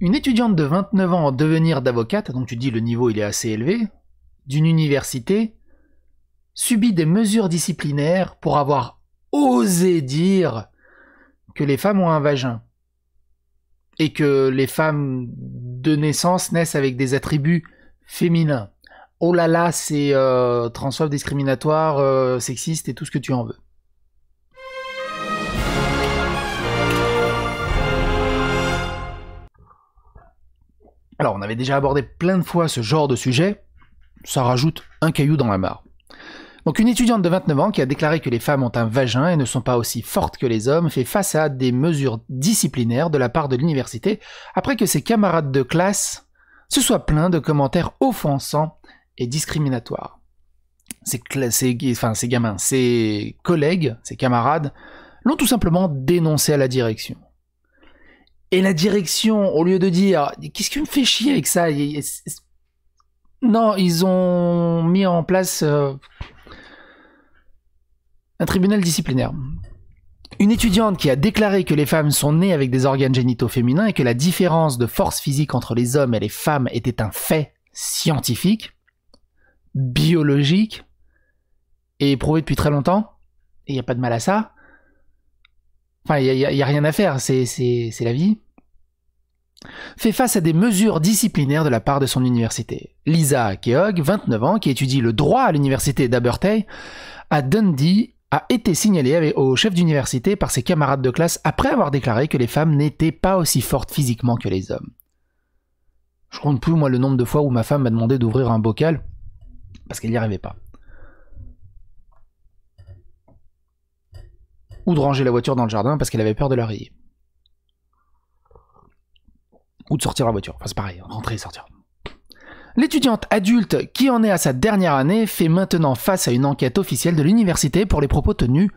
Une étudiante de 29 ans en devenir d'avocate, donc tu dis le niveau il est assez élevé, d'une université, subit des mesures disciplinaires pour avoir osé dire que les femmes ont un vagin et que les femmes de naissance naissent avec des attributs féminins. Oh là là, c'est euh, transphobe, discriminatoire, euh, sexiste et tout ce que tu en veux. Alors, on avait déjà abordé plein de fois ce genre de sujet, ça rajoute un caillou dans la mare. Donc une étudiante de 29 ans qui a déclaré que les femmes ont un vagin et ne sont pas aussi fortes que les hommes fait face à des mesures disciplinaires de la part de l'université après que ses camarades de classe se soient plaints de commentaires offensants et discriminatoires. Ces enfin, ses gamins, ses collègues, ses camarades l'ont tout simplement dénoncé à la direction. Et la direction, au lieu de dire qu'est-ce qui me fait chier avec ça, non, ils ont mis en place euh, un tribunal disciplinaire. Une étudiante qui a déclaré que les femmes sont nées avec des organes génitaux féminins et que la différence de force physique entre les hommes et les femmes était un fait scientifique, biologique, et prouvé depuis très longtemps, et il n'y a pas de mal à ça, Enfin, il n'y a, rien à faire, c'est la vie. Fait face à des mesures disciplinaires de la part de son université. Lisa Keogh, 29 ans, qui étudie le droit à l'université d'Abertay, à Dundee, a été signalée au chef d'université par ses camarades de classe après avoir déclaré que les femmes n'étaient pas aussi fortes physiquement que les hommes. Je compte plus, moi, le nombre de fois où ma femme m'a demandé d'ouvrir un bocal parce qu'elle n'y arrivait pas. ou de ranger la voiture dans le jardin parce qu'elle avait peur de la rayer. Ou de sortir la voiture. Enfin, c'est pareil, rentrer et sortir. L'étudiante adulte qui en est à sa dernière année fait maintenant face à une enquête officielle de l'université pour les propos tenus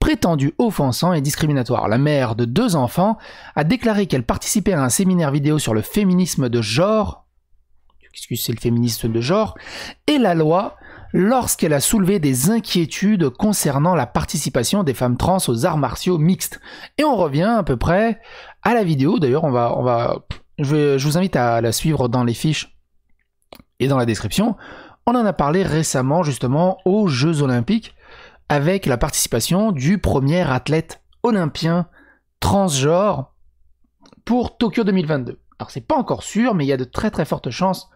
prétendus offensants et discriminatoires. La mère de deux enfants a déclaré qu'elle participait à un séminaire vidéo sur le féminisme de genre, excuse, c'est le féminisme de genre, et la loi lorsqu'elle a soulevé des inquiétudes concernant la participation des femmes trans aux arts martiaux mixtes. Et on revient à peu près à la vidéo, d'ailleurs on va... On va je, vous invite à la suivre dans les fiches et dans la description. On en a parlé récemment justement aux Jeux olympiques avec la participation du premier athlète olympien transgenre pour Tokyo 2022. Alors c'est pas encore sûr, mais il y a de très très fortes chances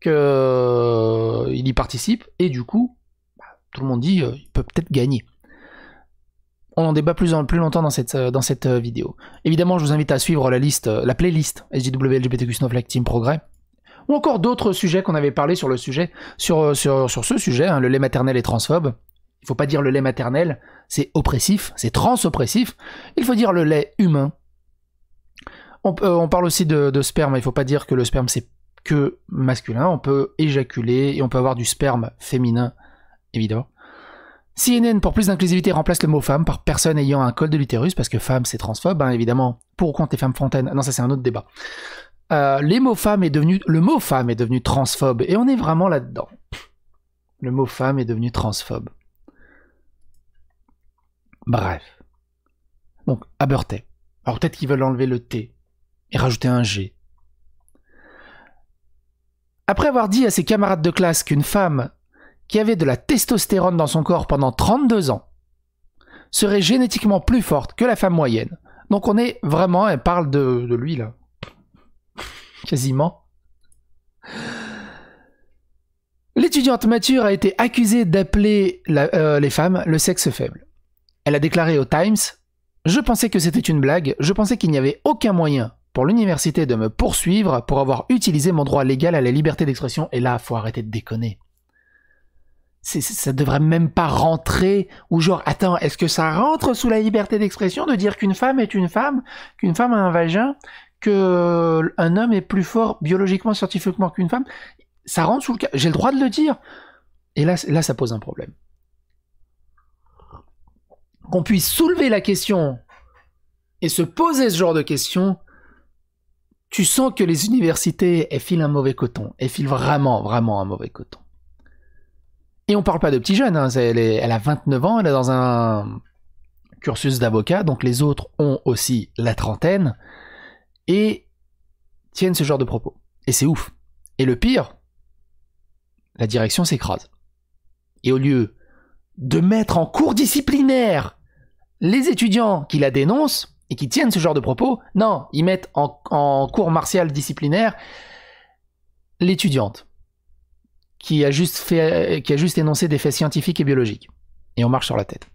qu'il euh, y participe, et du coup, bah, tout le monde dit euh, il peut peut-être gagner. On en débat plus, en, plus longtemps dans cette, euh, dans cette vidéo. Évidemment, je vous invite à suivre la liste, la playlist SJW Team Progrès, ou encore d'autres sujets qu'on avait parlé sur le sujet, sur, sur, ce sujet, hein, le lait maternel est transphobe. Il faut pas dire le lait maternel, c'est oppressif, c'est trans-oppressif. Il faut dire le lait humain. On, parle aussi de, de sperme, il faut pas dire que le sperme c'est que masculin, on peut éjaculer et on peut avoir du sperme féminin, évidemment. CNN, pour plus d'inclusivité, remplace le mot femme par personne ayant un col de l'utérus, parce que femme, c'est transphobe, hein, évidemment. Pour ou les femmes fontaines Non, ça, c'est un autre débat. Euh, est devenu, le mot femme est devenu transphobe, et on est vraiment là-dedans. Le mot femme est devenu transphobe. Bref. Donc, aberté. Alors peut-être qu'ils veulent enlever le T et rajouter un G. Après avoir dit à ses camarades de classe qu'une femme qui avait de la testostérone dans son corps pendant 32 ans serait génétiquement plus forte que la femme moyenne. Donc on est vraiment, elle parle de, lui là. Quasiment. L'étudiante mature a été accusée d'appeler euh, les femmes le sexe faible. Elle a déclaré au Times Je pensais que c'était une blague, je pensais qu'il n'y avait aucun moyen pour l'université de me poursuivre pour avoir utilisé mon droit légal à la liberté d'expression. Et là, faut arrêter de déconner. Ça ça devrait même pas rentrer. Ou genre, attends, est-ce que ça rentre sous la liberté d'expression de dire qu'une femme est une femme, qu'une femme a un vagin, que un homme est plus fort biologiquement, scientifiquement qu'une femme Ça rentre sous le cas. J'ai le droit de le dire. Et là, là, ça pose un problème. Qu'on puisse soulever la question et se poser ce genre de questions, tu sens que les universités, elles filent un mauvais coton. Elles filent vraiment, vraiment un mauvais coton. Et on parle pas de petits jeunes. Hein. Elle, elle, a 29 ans, elle est dans un cursus d'avocat, donc les autres ont aussi la trentaine, et tiennent ce genre de propos. Et c'est ouf. Et le pire, la direction s'écrase. Et au lieu de mettre en cours disciplinaire les étudiants qui la dénoncent, et qui tiennent ce genre de propos, non, ils mettent en, cours martial disciplinaire l'étudiante qui a juste fait, qui a juste énoncé des faits scientifiques et biologiques. Et on marche sur la tête.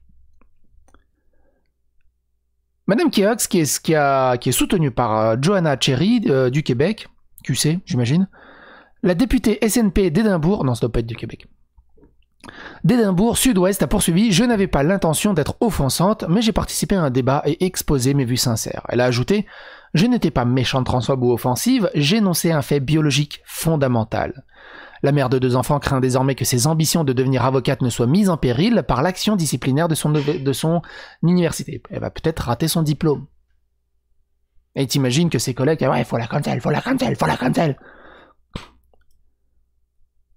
Madame Keox, qui est, soutenue par euh, Johanna Cherry euh, du Québec, QC, j'imagine, la députée SNP d'Édimbourg, non, ça doit pas être du Québec, D'Édimbourg, Sud-Ouest a poursuivi Je n'avais pas l'intention d'être offensante, mais j'ai participé à un débat et exposé mes vues sincères. Elle a ajouté Je n'étais pas méchante, transphobe ou offensive, j'énonçais un fait biologique fondamental. La mère de deux enfants craint désormais que ses ambitions de devenir avocate ne soient mises en péril par l'action disciplinaire de son, université. Elle va peut-être rater son diplôme. Et t'imagines que ses collègues, ouais, faut la cancel, faut la cancel, faut la cancel.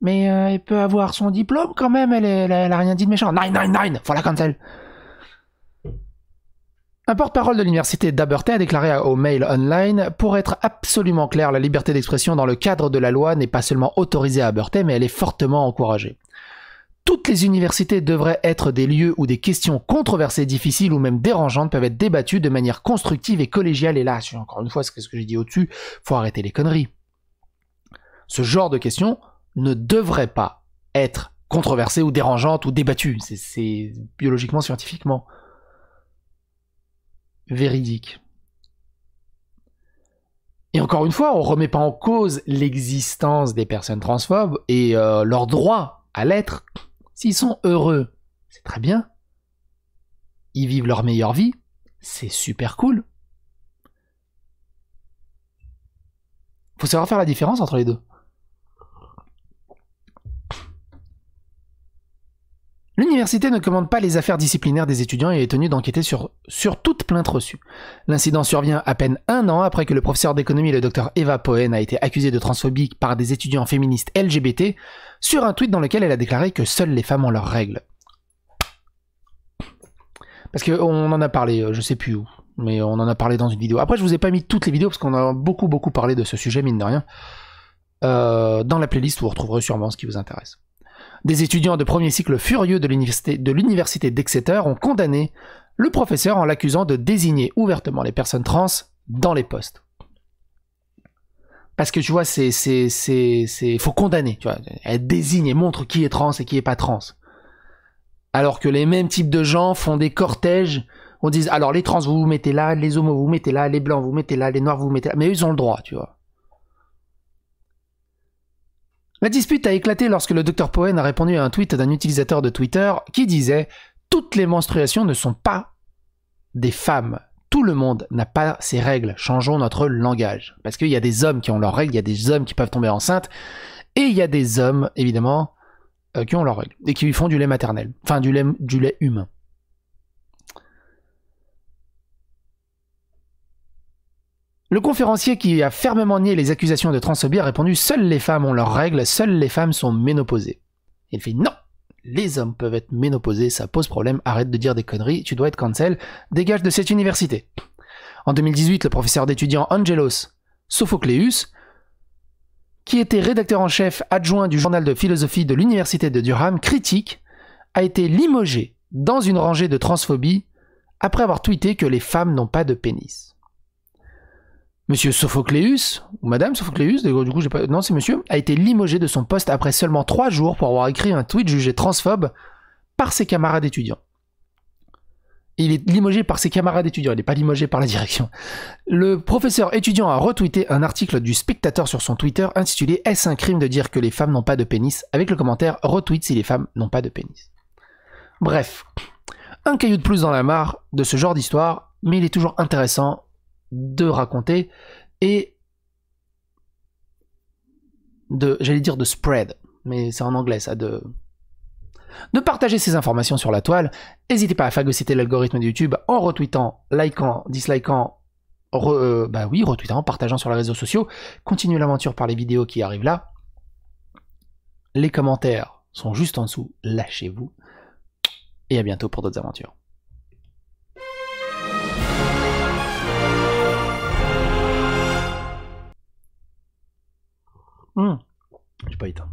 Mais euh, elle peut avoir son diplôme quand même, elle, n'a a rien dit de méchant. 999, faut la cancel. Un porte-parole de l'université d'Abertay a déclaré au Mail Online Pour être absolument clair, la liberté d'expression dans le cadre de la loi n'est pas seulement autorisée à Abertay, mais elle est fortement encouragée. Toutes les universités devraient être des lieux où des questions controversées, difficiles ou même dérangeantes peuvent être débattues de manière constructive et collégiale. Et là, encore une fois, c'est ce que j'ai dit au-dessus, faut arrêter les conneries. Ce genre de questions, ne devrait pas être controversée ou dérangeante ou débattue. C'est biologiquement, scientifiquement véridique. Et encore une fois, on ne remet pas en cause l'existence des personnes transphobes et euh, leur droit à l'être. S'ils sont heureux, c'est très bien. Ils vivent leur meilleure vie, c'est super cool. Faut savoir faire la différence entre les deux. L'université ne commande pas les affaires disciplinaires des étudiants et est tenue d'enquêter sur, sur toute plainte reçue. L'incident survient à peine un an après que le professeur d'économie, le docteur Eva Poen a été accusé de transphobie par des étudiants féministes LGBT sur un tweet dans lequel elle a déclaré que seules les femmes ont leurs règles. Parce qu'on en a parlé, euh, je sais plus où, mais on en a parlé dans une vidéo. Après, je vous ai pas mis toutes les vidéos parce qu'on a beaucoup beaucoup parlé de ce sujet, mine de rien, euh, dans la playlist vous retrouverez sûrement ce qui vous intéresse. Des étudiants de premier cycle furieux de l'université d'Exeter ont condamné le professeur en l'accusant de désigner ouvertement les personnes trans dans les postes. Parce que tu vois, c'est, c'est, faut condamner, tu vois. Elle désigne et montre qui est trans et qui est pas trans. Alors que les mêmes types de gens font des cortèges, on dit, alors les trans vous vous mettez là, les homos vous vous mettez là, les blancs vous vous mettez là, les noirs vous vous mettez là, mais eux, ils ont le droit, tu vois. La dispute a éclaté lorsque le docteur Poen a répondu à un tweet d'un utilisateur de Twitter qui disait Toutes les menstruations ne sont pas des femmes. Tout le monde n'a pas ses règles. Changeons notre langage. Parce qu'il y a des hommes qui ont leurs règles, il y a des hommes qui peuvent tomber enceintes, et il y a des hommes, évidemment, euh, qui ont leurs règles et qui font du lait maternel, enfin du du lait humain. Le conférencier qui a fermement nié les accusations de transphobie a répondu Seules les femmes ont leurs règles, seules les femmes sont ménopausées. Il fait Non Les hommes peuvent être ménopausés, ça pose problème, arrête de dire des conneries, tu dois être cancel, dégage de cette université. En 2018, le professeur d'étudiants Angelos Sophocleus, qui était rédacteur en chef adjoint du journal de philosophie de l'université de Durham, critique, a été limogé dans une rangée de transphobie après avoir tweeté que les femmes n'ont pas de pénis. Monsieur Sophocléus, ou Madame Sophocleus, du coup, j'ai pas. Non, c'est monsieur, a été limogé de son poste après seulement trois jours pour avoir écrit un tweet jugé transphobe par ses camarades étudiants. Il est limogé par ses camarades étudiants, il n'est pas limogé par la direction. Le professeur étudiant a retweeté un article du spectateur sur son Twitter intitulé Est-ce un crime de dire que les femmes n'ont pas de pénis avec le commentaire retweet si les femmes n'ont pas de pénis. Bref, un caillou de plus dans la mare de ce genre d'histoire, mais il est toujours intéressant de raconter et de, j'allais dire de spread, mais c'est en anglais ça, de, de partager ces informations sur la toile. N'hésitez pas à phagocyter l'algorithme de YouTube en retweetant, likant, dislikant, euh, bah oui, retweetant, partageant sur les réseaux sociaux. Continuez l'aventure par les vidéos qui arrivent là. Les commentaires sont juste en dessous, lâchez-vous. Et à bientôt pour d'autres aventures. Mmh. J'ai pas éteint.